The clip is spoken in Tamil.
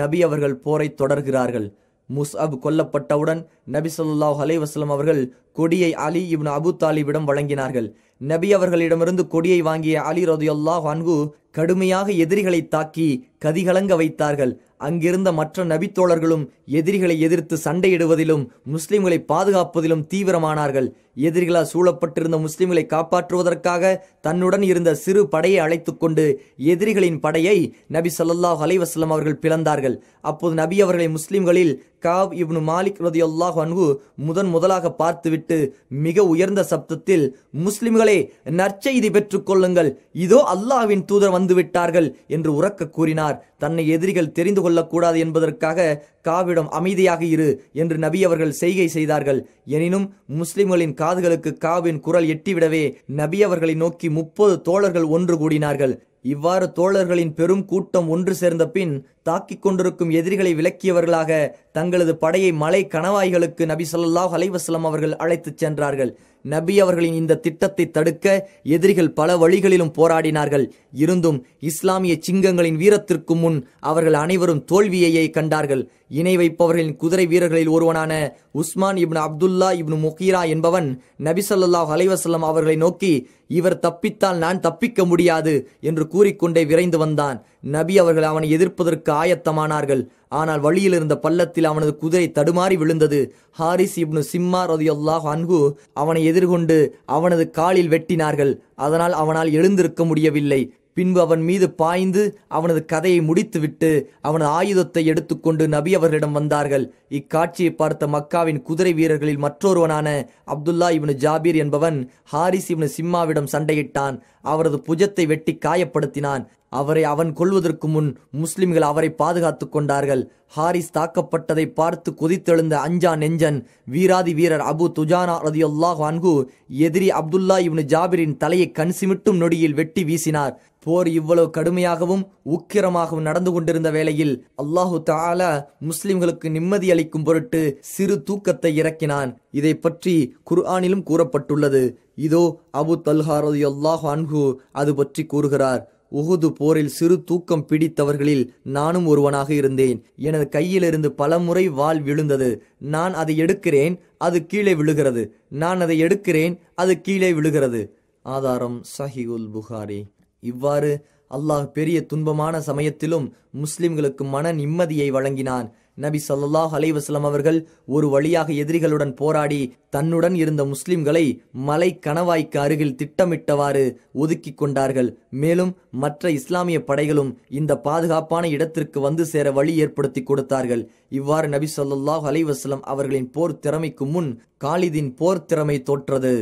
நபி அவர்கள் போரை தொடர்கிறார்கள் முஸ்அப் கொல்லப்பட்டவுடன் நபி சொல்லாஹ் அலைவாஸ்லம் அவர்கள் கொடியை அலி இப்னு அபு தாலிபிடம் வழங்கினார்கள் நபி அவர்களிடமிருந்து கொடியை வாங்கிய அலி ரதுயல்லாஹ் அன்கு கடுமையாக எதிரிகளை தாக்கி கதிகலங்க வைத்தார்கள் அங்கிருந்த மற்ற நபித்தோழர்களும் எதிரிகளை எதிர்த்து சண்டையிடுவதிலும் முஸ்லிம்களை பாதுகாப்பதிலும் தீவிரமானார்கள் எதிரிகளால் சூழப்பட்டிருந்த முஸ்லிம்களை காப்பாற்றுவதற்காக தன்னுடன் இருந்த சிறு படையை அழைத்து கொண்டு எதிரிகளின் படையை நபி சல்லாஹ் அலைவசலம் அவர்கள் பிளந்தார்கள் அப்போது நபி அவர்களை முஸ்லிம்களில் காவ் இப்னு மாலிக் ரதியுல்லாஹ் அன்கு முதன் முதலாக பார்த்துவிட்டு மிக உயர்ந்த சப்தத்தில் முஸ்லிம்களை மக்களே நற்செய்தி கொள்ளுங்கள் இதோ அல்லாவின் தூதர் வந்துவிட்டார்கள் என்று உறக்க கூறினார் தன்னை எதிரிகள் தெரிந்து கொள்ளக்கூடாது என்பதற்காக காவிடம் அமைதியாக இரு என்று நபி அவர்கள் செய்கை செய்தார்கள் எனினும் முஸ்லிம்களின் காதுகளுக்கு காவின் குரல் எட்டிவிடவே நபி அவர்களை நோக்கி முப்பது தோழர்கள் ஒன்று கூடினார்கள் இவ்வாறு தோழர்களின் பெரும் கூட்டம் ஒன்று சேர்ந்த பின் தாக்கிக் கொண்டிருக்கும் எதிரிகளை விளக்கியவர்களாக தங்களது படையை மலை கணவாய்களுக்கு நபி சொல்லாஹ் அலைவசலம் அவர்கள் அழைத்துச் சென்றார்கள் நபி அவர்களின் இந்த திட்டத்தை தடுக்க எதிரிகள் பல வழிகளிலும் போராடினார்கள் இருந்தும் இஸ்லாமிய சிங்கங்களின் வீரத்திற்கு முன் அவர்கள் அனைவரும் தோல்வியையே கண்டார்கள் இணை வைப்பவர்களின் குதிரை வீரர்களில் ஒருவனான உஸ்மான் இப்னு அப்துல்லா இப்னு முகீரா என்பவன் நபி சொல்லாஹ் அலைவசல்லம் அவர்களை நோக்கி இவர் தப்பித்தால் நான் தப்பிக்க முடியாது என்று கூறிக்கொண்டே விரைந்து வந்தான் நபி அவர்கள் அவனை எதிர்ப்பதற்கு ஆயத்தமானார்கள் ஆனால் வழியில் இருந்த பள்ளத்தில் அவனது குதிரை தடுமாறி விழுந்தது ஹாரிஸ் இப்னு சிம்மா ரதியுல்லாஹ் அன்கு அவனை எதிர்கொண்டு அவனது காலில் வெட்டினார்கள் அதனால் அவனால் எழுந்திருக்க முடியவில்லை பின்பு அவன் மீது பாய்ந்து அவனது கதையை முடித்துவிட்டு அவனது ஆயுதத்தை எடுத்துக்கொண்டு நபி அவர்களிடம் வந்தார்கள் இக்காட்சியை பார்த்த மக்காவின் குதிரை வீரர்களில் மற்றொருவனான அப்துல்லா இவனு ஜாபீர் என்பவன் ஹாரிஸ் இவனு சிம்மாவிடம் சண்டையிட்டான் அவரது புஜத்தை வெட்டி காயப்படுத்தினான் அவரை அவன் கொள்வதற்கு முன் முஸ்லிம்கள் அவரை பாதுகாத்து கொண்டார்கள் உடல் ஹாரிஸ் தாக்கப்பட்டதை பார்த்து குதித்தெழுந்த அஞ்சா நெஞ்சன் வீராதி வீரர் அபு துஜானா ரதியுல்லாஹ் அன்கு எதிரி அப்துல்லா இவனு ஜாபிரின் தலையை கண் சிமிட்டும் நொடியில் வெட்டி வீசினார் போர் இவ்வளவு கடுமையாகவும் உக்கிரமாகவும் நடந்து கொண்டிருந்த வேளையில் அல்லாஹு தால முஸ்லிம்களுக்கு நிம்மதி அளிக்கும் பொருட்டு சிறு தூக்கத்தை இறக்கினான் இதை பற்றி குர்ஆனிலும் கூறப்பட்டுள்ளது இதோ அபு தல்ஹாரது அல்லாஹ் அன்கு அது பற்றி கூறுகிறார் உகுது போரில் சிறு தூக்கம் பிடித்தவர்களில் நானும் ஒருவனாக இருந்தேன் எனது கையிலிருந்து பலமுறை வாள் விழுந்தது நான் அதை எடுக்கிறேன் அது கீழே விழுகிறது நான் அதை எடுக்கிறேன் அது கீழே விழுகிறது ஆதாரம் சஹி உல் புகாரி இவ்வாறு அல்லாஹ் பெரிய துன்பமான சமயத்திலும் முஸ்லிம்களுக்கு மன நிம்மதியை வழங்கினான் நபி சல்லாஹ் அலைவாஸ்லாம் அவர்கள் ஒரு வழியாக எதிரிகளுடன் போராடி தன்னுடன் இருந்த முஸ்லிம்களை மலை கணவாய்க்கு அருகில் திட்டமிட்டவாறு ஒதுக்கி கொண்டார்கள் மேலும் மற்ற இஸ்லாமிய படைகளும் இந்த பாதுகாப்பான இடத்திற்கு வந்து சேர வழி ஏற்படுத்தி கொடுத்தார்கள் இவ்வாறு நபி சொல்லாஹ் அலைவாஸ்லாம் அவர்களின் போர் திறமைக்கு முன் காலிதின் போர் திறமை தோற்றது